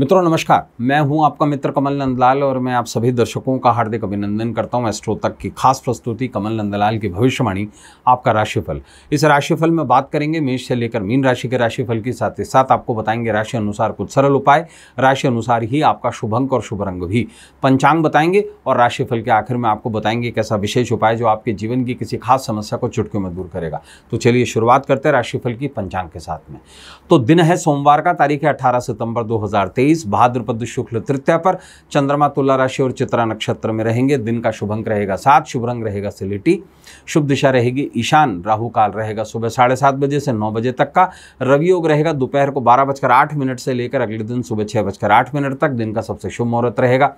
मित्रों नमस्कार मैं हूं आपका मित्र कमल नंदलाल और मैं आप सभी दर्शकों का हार्दिक अभिनंदन करता हूं एस्ट्रो तक की खास प्रस्तुति कमल नंदलाल की भविष्यवाणी आपका राशिफल इस राशिफल में बात करेंगे मेष से लेकर मीन राशि के राशिफल के साथ ही साथ आपको बताएंगे राशि अनुसार कुछ सरल उपाय राशि अनुसार ही आपका शुभ अंक और शुभ रंग भी पंचांग बताएंगे और राशिफल के आखिर में आपको बताएंगे एक ऐसा विशेष उपाय जो आपके जीवन की किसी खास समस्या को चुटकियों में दूर करेगा तो चलिए शुरुआत करते हैं राशिफल की पंचांग के साथ में तो दिन है सोमवार का तारीख है अठारह सितंबर दो तेईस भाद्रपद शुक्ल तृतीया पर चंद्रमा तुला राशि और चित्रा नक्षत्र में रहेंगे दिन का शुभ अंक रहेगा सात शुभ रंग रहेगा सिलिटी शुभ दिशा रहेगी ईशान राहु काल रहेगा सुबह साढ़े सात बजे से नौ बजे तक का रवि योग रहेगा दोपहर को बारह बजकर आठ मिनट से लेकर अगले दिन सुबह छह बजकर आठ मिनट तक दिन का सबसे शुभ मुहूर्त रहेगा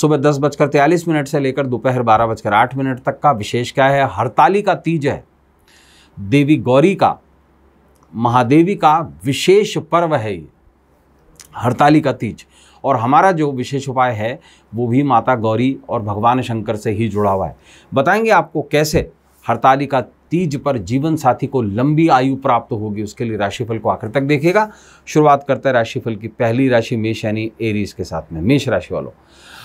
सुबह दस बजकर तैयलीस मिनट से लेकर दोपहर बारह बजकर आठ मिनट तक का विशेष क्या है हड़ताली का तीज है देवी गौरी का महादेवी का विशेष पर्व है ये हड़ताली का तीज और हमारा जो विशेष उपाय है वो भी माता गौरी और भगवान शंकर से ही जुड़ा हुआ है बताएंगे आपको कैसे हड़ताली का तीज पर जीवन साथी को लंबी आयु प्राप्त होगी उसके लिए राशिफल को आखिर तक देखेगा शुरुआत करता है राशिफल की पहली राशि मेष यानी एरीज के साथ में मेष राशि वालों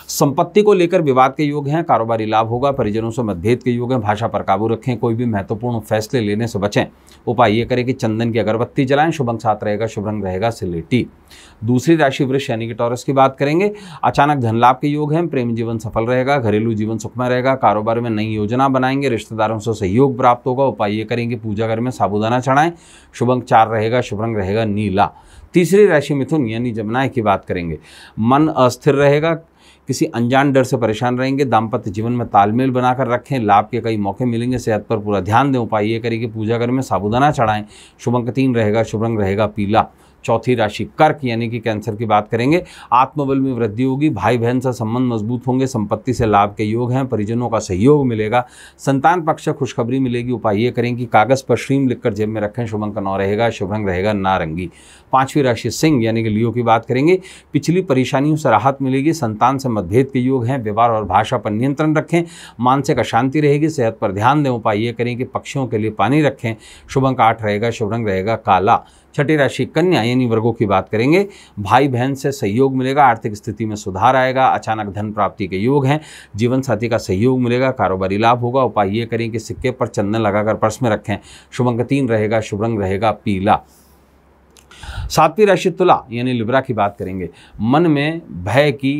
संपत्ति को लेकर विवाद के योग हैं कारोबारी लाभ होगा परिजनों से मतभेद के योग हैं भाषा पर काबू रखें कोई भी महत्वपूर्ण फैसले लेने से बचें उपाय ये करें कि चंदन की अगरबत्ती जलाएं शुभ अंक साथ रहेगा शुभ रंग रहेगा सिलेटी दूसरी राशि वृक्ष यानी कि टॉरस की बात करेंगे अचानक धन लाभ के योग हैं प्रेम जीवन सफल रहेगा घरेलू जीवन सुखमय रहेगा कारोबार में नई योजना बनाएंगे रिश्तेदारों से सहयोग प्राप्त होगा उपाय ये करेंगे पूजा घर में साबुदाना चढ़ाएं शुभ अंक चार रहेगा शुभ रंग रहेगा नीला तीसरी राशि मिथुन यानी जमुना की बात करेंगे मन अस्थिर रहेगा किसी अनजान डर से परेशान रहेंगे दाम्पत्य जीवन में तालमेल बनाकर रखें लाभ के कई मौके मिलेंगे सेहत पर पूरा ध्यान दें उपाय ये करेंगे पूजा घर में साबुदाना चढ़ाएं शुभ अंक तीन रहेगा शुभ रंग रहेगा पीला चौथी राशि कर्क यानी कि कैंसर की बात करेंगे आत्मबल में वृद्धि होगी भाई बहन से संबंध मजबूत होंगे संपत्ति से लाभ के योग हैं परिजनों का सहयोग मिलेगा संतान पक्ष खुशखबरी मिलेगी उपाय ये करें कि कागज़ पर श्रीम लिखकर जेब में रखें शुभ अंक नौ रहेगा शुभंग रहेगा नारंगी पांचवी राशि सिंह यानी कि लियो की बात करेंगे पिछली परेशानियों से राहत मिलेगी संतान से मतभेद के योग हैं व्यवहार और भाषा पर नियंत्रण रखें मानसिक अशांति रहेगी सेहत पर ध्यान दें उपाय ये करें कि पक्षियों के लिए पानी रखें शुभ अंक आठ रहेगा शुभ रंग रहेगा काला छठी राशि कन्या यानी वर्गों की बात करेंगे भाई बहन से सहयोग मिलेगा आर्थिक स्थिति में सुधार आएगा अचानक धन प्राप्ति के योग हैं जीवन साथी का सहयोग मिलेगा कारोबारी लाभ होगा उपाय ये करें कि सिक्के पर चंदन लगाकर पर्स में रखें शुभ अंक तीन रहेगा शुभ रंग रहेगा पीला सातवीं राशि तुला यानी लिब्रा की बात करेंगे मन में भय की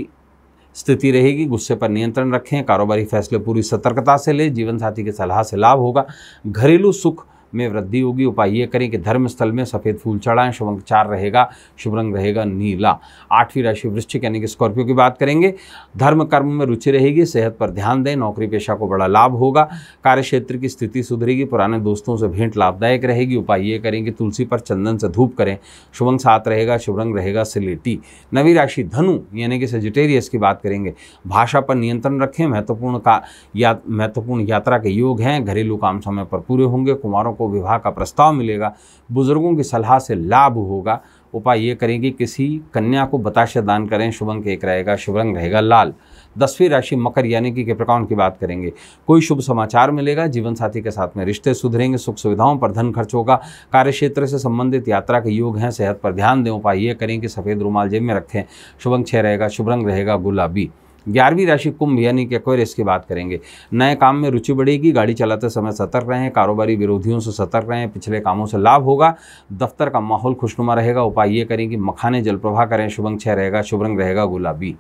स्थिति रहेगी गुस्से पर नियंत्रण रखें कारोबारी फैसले पूरी सतर्कता से लें जीवन साथी की सलाह से लाभ होगा घरेलू सुख में वृद्धि होगी उपाय ये करें कि धर्म स्थल में सफ़ेद फूल चढ़ाएं शुभ अंक चार रहेगा शुभ रंग रहेगा नीला आठवीं राशि वृश्चिक यानी कि स्कॉर्पियो की बात करेंगे धर्म कर्म में रुचि रहेगी सेहत पर ध्यान दें नौकरी पेशा को बड़ा लाभ होगा कार्य क्षेत्र की स्थिति सुधरेगी पुराने दोस्तों से भेंट लाभदायक रहेगी उपाय ये करेंगे तुलसी पर चंदन से धूप करें शुभ अंक सात रहेगा शुभ रंग रहेगा सिलेटी नवी राशि धनु यानी कि सेजिटेरियस की बात करेंगे भाषा पर नियंत्रण रखें महत्वपूर्ण का या महत्वपूर्ण यात्रा के योग हैं घरेलू काम समय पर पूरे होंगे कुमारों को आपको विवाह का प्रस्ताव मिलेगा बुजुर्गों की सलाह से लाभ होगा उपाय ये करें कि किसी कन्या को बताशा दान करें शुभ अंक एक रहेगा शुभ रंग रहेगा लाल दसवीं राशि मकर यानी कि कैप्रिकॉन की बात करेंगे कोई शुभ समाचार मिलेगा जीवन साथी के साथ में रिश्ते सुधरेंगे सुख सुविधाओं पर धन खर्च होगा कार्य क्षेत्र से संबंधित यात्रा के योग हैं सेहत पर ध्यान दें उपाय ये करें कि सफ़ेद रुमाल जेब में रखें शुभ अंक छः रहेगा शुभ रंग रहेगा गुलाबी ग्यारहवीं राशि कुंभ यानी कि एक्वेरियस की बात करेंगे नए काम में रुचि बढ़ेगी गाड़ी चलाते समय सतर्क रहें कारोबारी विरोधियों से सतर्क रहें पिछले कामों से लाभ होगा दफ्तर का माहौल खुशनुमा रहेगा उपाय ये करें कि मखाने जलप्रभा करें शुभंग छह रहेगा शुभ रंग रहेगा गुलाबी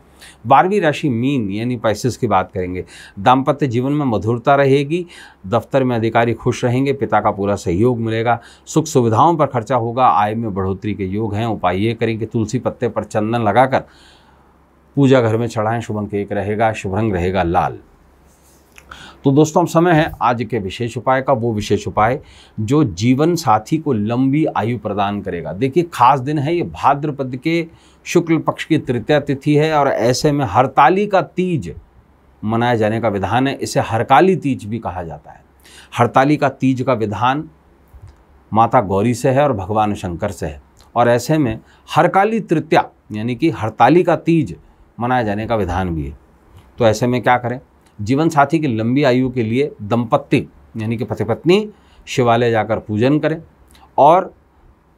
बारहवीं राशि मीन यानी पाइसिस की बात करेंगे दाम्पत्य जीवन में मधुरता रहेगी दफ्तर में अधिकारी खुश रहेंगे पिता का पूरा सहयोग मिलेगा सुख सुविधाओं पर खर्चा होगा आय में बढ़ोतरी के योग हैं उपाय ये करें कि तुलसी पत्ते पर चंदन लगाकर पूजा घर में चढ़ाएं शुभ अंक एक रहेगा शुभ रंग रहेगा लाल तो दोस्तों हम समय है आज के विशेष उपाय का वो विशेष उपाय जो जीवन साथी को लंबी आयु प्रदान करेगा देखिए खास दिन है ये भाद्रपद के शुक्ल पक्ष की तृतीय तिथि है और ऐसे में हड़ताली का तीज मनाए जाने का विधान है इसे हरकाली तीज भी कहा जाता है हड़ताली का तीज का विधान माता गौरी से है और भगवान शंकर से है और ऐसे में हरकाली तृतीया यानी कि हड़ताली का तीज मनाए जाने का विधान भी है तो ऐसे में क्या करें जीवन साथी की लंबी आयु के लिए दंपत्ति यानी कि पति पत्नी शिवालय जाकर पूजन करें और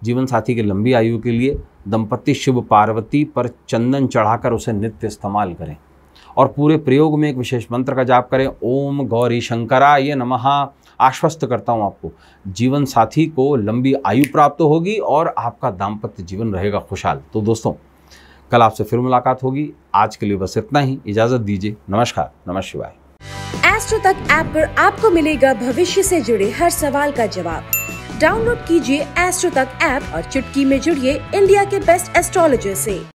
जीवन साथी की लंबी आयु के लिए दंपत्ति शिव पार्वती पर चंदन चढ़ाकर उसे नित्य इस्तेमाल करें और पूरे प्रयोग में एक विशेष मंत्र का जाप करें ओम गौरी शंकरा ये नमः आश्वस्त करता हूँ आपको जीवन साथी को लंबी आयु प्राप्त होगी और आपका दाम्पत्य जीवन रहेगा खुशहाल तो दोस्तों कल आपसे फिर मुलाकात होगी आज के लिए बस इतना ही इजाजत दीजिए नमस्कार नमः शिवाय एस्ट्रो तक ऐप पर आपको मिलेगा भविष्य से जुड़े हर सवाल का जवाब डाउनलोड कीजिए एस्ट्रो तक ऐप और चुटकी में जुड़िए इंडिया के बेस्ट एस्ट्रोलॉजर से